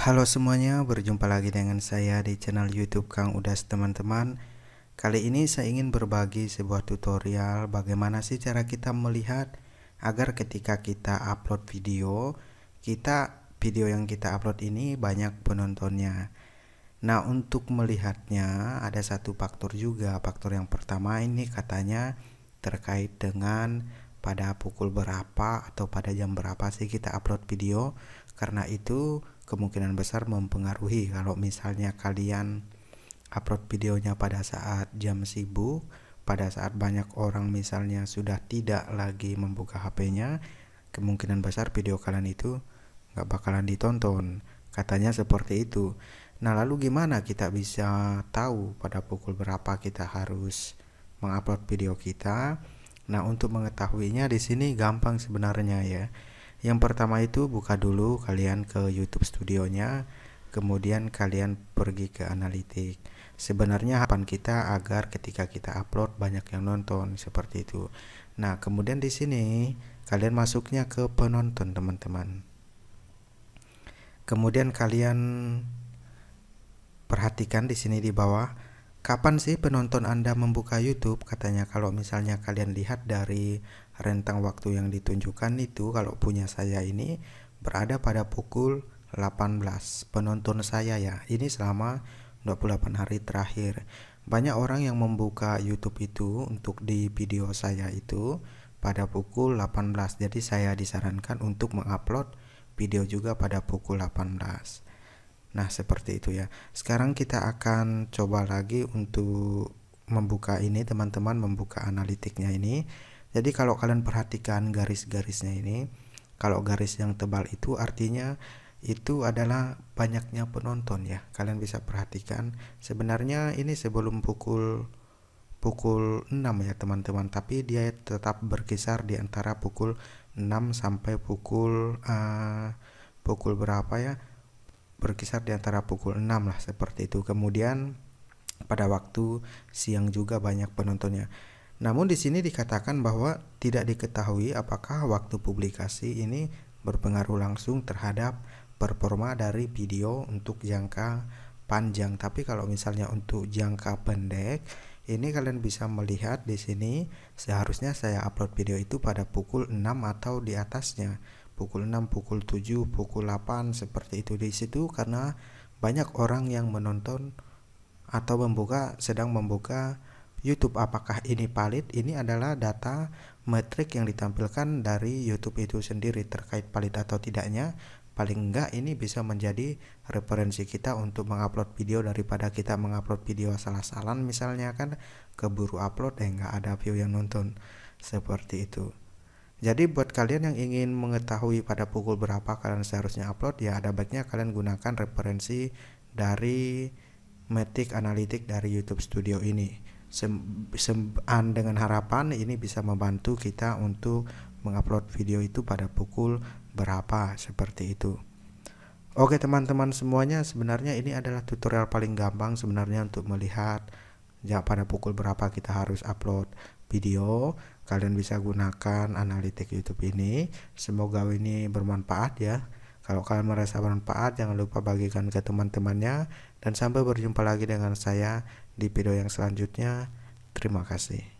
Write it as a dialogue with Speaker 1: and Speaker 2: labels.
Speaker 1: Halo semuanya, berjumpa lagi dengan saya di channel YouTube Kang Udas teman-teman. Kali ini saya ingin berbagi sebuah tutorial bagaimana sih cara kita melihat agar ketika kita upload video, kita video yang kita upload ini banyak penontonnya. Nah, untuk melihatnya ada satu faktor juga. Faktor yang pertama ini katanya terkait dengan pada pukul berapa atau pada jam berapa sih kita upload video. Karena itu kemungkinan besar mempengaruhi kalau misalnya kalian upload videonya pada saat jam sibuk pada saat banyak orang misalnya sudah tidak lagi membuka HP-nya kemungkinan besar video kalian itu nggak bakalan ditonton katanya seperti itu nah lalu gimana kita bisa tahu pada pukul berapa kita harus mengupload video kita nah untuk mengetahuinya di sini gampang sebenarnya ya yang pertama itu buka dulu kalian ke YouTube studionya, kemudian kalian pergi ke analitik. Sebenarnya harapan kita agar ketika kita upload banyak yang nonton seperti itu. Nah, kemudian di sini kalian masuknya ke penonton, teman-teman. Kemudian kalian perhatikan di sini di bawah kapan sih penonton Anda membuka YouTube? Katanya kalau misalnya kalian lihat dari rentang waktu yang ditunjukkan itu kalau punya saya ini berada pada pukul 18 penonton saya ya ini selama 28 hari terakhir banyak orang yang membuka YouTube itu untuk di video saya itu pada pukul 18 jadi saya disarankan untuk mengupload video juga pada pukul 18 Nah, seperti itu ya. Sekarang kita akan coba lagi untuk membuka ini, teman-teman, membuka analitiknya ini. Jadi kalau kalian perhatikan garis-garisnya ini, kalau garis yang tebal itu artinya itu adalah banyaknya penonton ya. Kalian bisa perhatikan sebenarnya ini sebelum pukul pukul 6 ya teman-teman, tapi dia tetap berkisar di antara pukul 6 sampai pukul uh, pukul berapa ya? Berkisar di antara pukul 6 lah seperti itu. Kemudian pada waktu siang juga banyak penontonnya. Namun di sini dikatakan bahwa tidak diketahui apakah waktu publikasi ini berpengaruh langsung terhadap performa dari video untuk jangka panjang. Tapi kalau misalnya untuk jangka pendek, ini kalian bisa melihat di sini seharusnya saya upload video itu pada pukul 6 atau di atasnya. Pukul 6, pukul 7, pukul 8 seperti itu di situ karena banyak orang yang menonton atau membuka sedang membuka YouTube. Apakah ini valid? Ini adalah data metrik yang ditampilkan dari YouTube itu sendiri terkait valid atau tidaknya. Paling enggak ini bisa menjadi referensi kita untuk mengupload video daripada kita mengupload video salah asalan misalnya kan keburu upload dan enggak ada view yang nonton. Seperti itu. Jadi buat kalian yang ingin mengetahui pada pukul berapa kalian seharusnya upload ya ada baiknya kalian gunakan referensi dari metric analitik dari YouTube Studio ini sembahan dengan harapan ini bisa membantu kita untuk mengupload video itu pada pukul berapa seperti itu. Oke teman-teman semuanya sebenarnya ini adalah tutorial paling gampang sebenarnya untuk melihat ya pada pukul berapa kita harus upload video. Kalian bisa gunakan analitik YouTube ini. Semoga ini bermanfaat ya. Kalau kalian merasa bermanfaat, jangan lupa bagikan ke teman-temannya. Dan sampai berjumpa lagi dengan saya di video yang selanjutnya. Terima kasih.